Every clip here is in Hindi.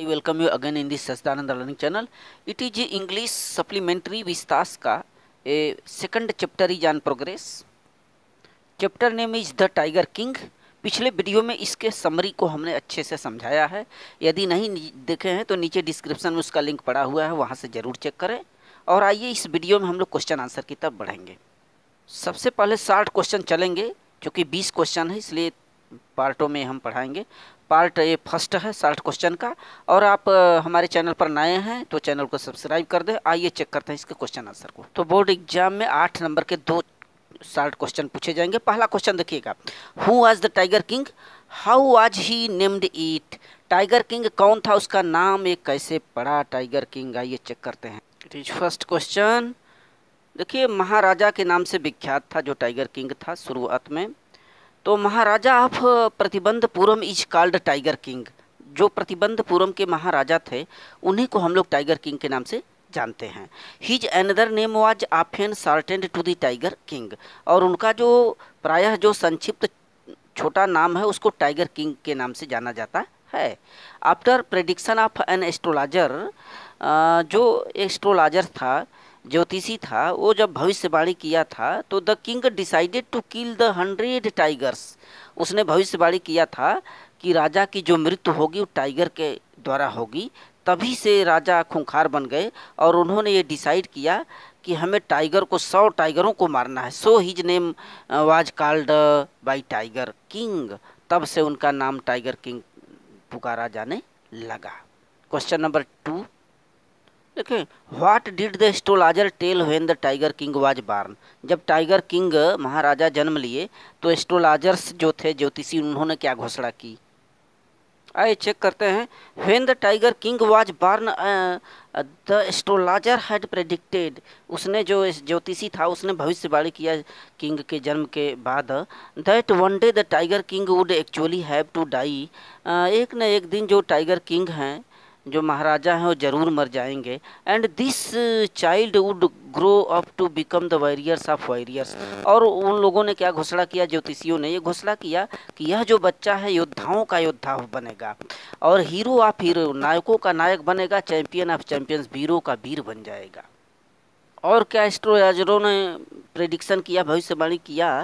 welcome you again in this this learning channel it is English supplementary Vistas का a second chapter is on progress chapter name is the tiger king पिछले वीडियो में इसके समरी को हमने अच्छे से समझाया है यदि नहीं देखे हैं तो नीचे डिस्क्रिप्शन में उसका लिंक पड़ा हुआ है वहाँ से ज़रूर चेक करें और आइए इस वीडियो में हम लोग क्वेश्चन आंसर की तरफ बढ़ेंगे सबसे पहले साठ क्वेश्चन चलेंगे क्योंकि बीस क्वेश्चन है इसलिए पार्टों में हम पढ़ाएंगे पार्ट ये फर्स्ट है शार्ट क्वेश्चन का और आप हमारे चैनल पर नए हैं तो चैनल को सब्सक्राइब कर दें आइए चेक करते हैं इसके क्वेश्चन आंसर को तो बोर्ड एग्जाम में आठ नंबर के दो शार्ट क्वेश्चन पूछे जाएंगे पहला क्वेश्चन देखिएगा who was the tiger king how was he named it tiger king कौन था उसका नाम ये कैसे पड़ा टाइगर किंग आइए चेक करते हैं इट इज फर्स्ट क्वेश्चन देखिए महाराजा के नाम से विख्यात था जो टाइगर किंग था शुरुआत में तो Maharaja of Pratibandapuram is called tiger king जो प्रतिबंध पूरम के महाराजा थे उन्हीं को हम लोग टाइगर किंग के नाम से जानते हैं his another name was often shortened to the tiger king और उनका जो प्रायः जो संक्षिप्त छोटा नाम है उसको टाइगर किंग के नाम से जाना जाता है after prediction of an astrologer जो एस्ट्रोलॉजर था ज्योतिषी था वो जब भविष्यवाणी किया था तो the king decided to kill the hundred tigers उसने भविष्यवाणी किया था कि राजा की जो मृत्यु होगी वो टाइगर के द्वारा होगी तभी से राजा खूंखार बन गए और उन्होंने ये डिसाइड किया कि हमें टाइगर को सौ टाइगरों को मारना है so his name was called by tiger king तब से उनका नाम टाइगर किंग पुकारा जाने लगा क्वेश्चन नंबर टू देखिए what did the astrologer tell when the tiger king was born जब टाइगर किंग महाराजा जन्म लिए तो एस्ट्रोलॉजर्स जो थे ज्योतिषी उन्होंने क्या घोषणा की आइए चेक करते हैं when the tiger king was born the astrologer had predicted उसने जो ज्योतिषी था उसने भविष्यवाणी किया किंग के जन्म के बाद that one day the tiger king would actually have to die एक न एक दिन जो टाइगर किंग हैं जो महाराजा हैं वो ज़रूर मर जाएंगे and this child would grow up to become the warriors of warriors और उन लोगों ने क्या घोषणा किया ज्योतिषियों ने ये घोषणा किया कि यह जो बच्चा है योद्धाओं का योद्धा बनेगा और हीरो ऑफ हीरो नायकों का नायक बनेगा चैंपियन ऑफ चैंपियंस वीरों का वीर बन जाएगा और क्या एस्ट्रोलॉजरों ने प्रेडिक्शन किया भविष्यवाणी किया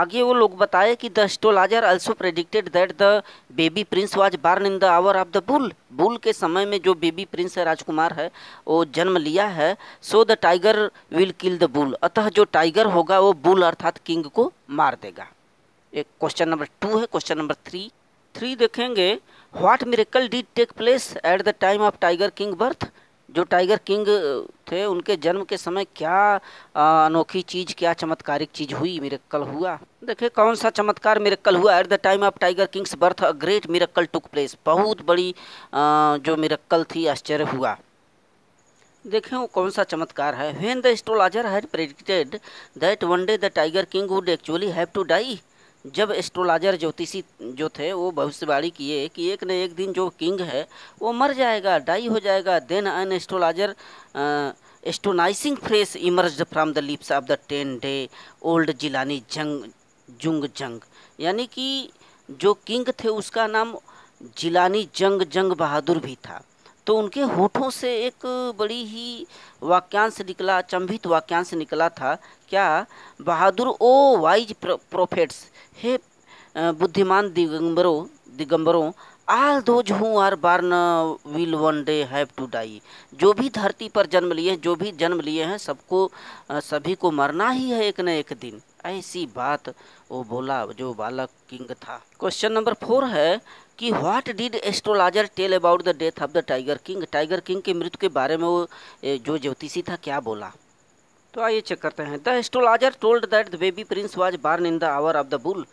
आगे वो लोग बताए कि the astrologer also predicted that the baby prince was born in the hour of the bull bull के समय में जो बेबी प्रिंस है राजकुमार है वो जन्म लिया है so the tiger will kill the bull अतः जो टाइगर होगा वो बुल अर्थात किंग को मार देगा एक क्वेश्चन नंबर टू है क्वेश्चन नंबर थ्री थ्री देखेंगे what miracle did take place at the time of tiger king birth जो टाइगर किंग थे उनके जन्म के समय क्या अनोखी चीज़ क्या चमत्कारिक चीज़ हुई मिरेक्कल हुआ देखिए कौन सा चमत्कार मिरेक्कल हुआ at the time of tiger king's birth a great miracle took place बहुत बड़ी आ, जो मिरेक्कल थी आश्चर्य हुआ देखें वो कौन सा चमत्कार है when the astrologer had predicted that one day the tiger king would actually have to die जब एस्ट्रोलाजर ज्योतिषी जो थे वो भविष्यवाणी किए कि एक न एक दिन जो किंग है वो मर जाएगा डाई हो जाएगा then an astrologer astonishing phrase emerge from the lips of the ten day old Jilani Jung Jung जंग यानी कि जो किंग थे उसका नाम जिलानी जंग जंग बहादुर भी था तो उनके होठों से एक बड़ी ही वाक्यांश निकला अचंभित वाक्यांश निकला था क्या बहादुर ओ वाइज प्रोफेट्स हे बुद्धिमान दिगंबरों दिगंबरों all those who are born will one day have to die जो भी धरती पर जन्म लिए जो भी जन्म लिए हैं सबको सभी को मरना ही है एक न एक दिन ऐसी बात वो बोला जो बालक किंग था क्वेश्चन नंबर फोर है कि what did astrologer tell about the death of the tiger king tiger king के मृत्यु के बारे में वो जो ज्योतिषी था क्या बोला तो आइए चेक करते हैं the astrologer told that the baby prince was born in the hour of the bull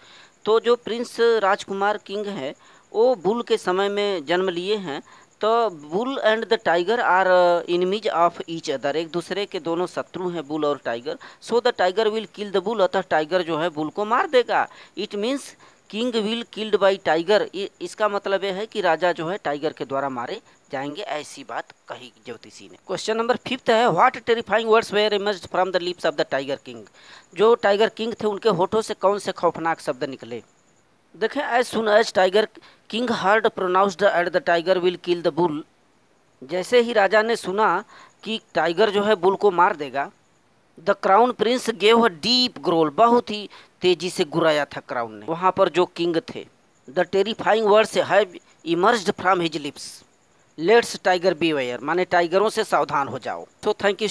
तो जो प्रिंस राजकुमार किंग है वो बुल के समय में जन्म लिए हैं तो bull and the tiger are enemies of each other एक दूसरे के दोनों शत्रु हैं बुल और tiger so the tiger will kill the bull अतः टाइगर जो है बुल को मार देगा it means king will killed by tiger इसका मतलब यह है कि राजा जो है टाइगर के द्वारा मारे जाएंगे ऐसी बात कही ज्योतिषी ने क्वेश्चन नंबर फिफ्थ है what terrifying words were emerge from the lips of the tiger king जो टाइगर किंग थे उनके होठों से कौन से खौफनाक शब्द निकले देखें as soon as tiger king had pronounced at the tiger will kill the bull जैसे ही राजा ने सुना कि टाइगर जो है बुल को मार देगा the crown prince gave a deep growl बहुत ही तेजी से गुराया था क्राउन ने वहाँ पर जो किंग थे the terrifying words have emerge from his lips let's tiger beware माने टाइगरों से सावधान हो जाओ तो थैंक यू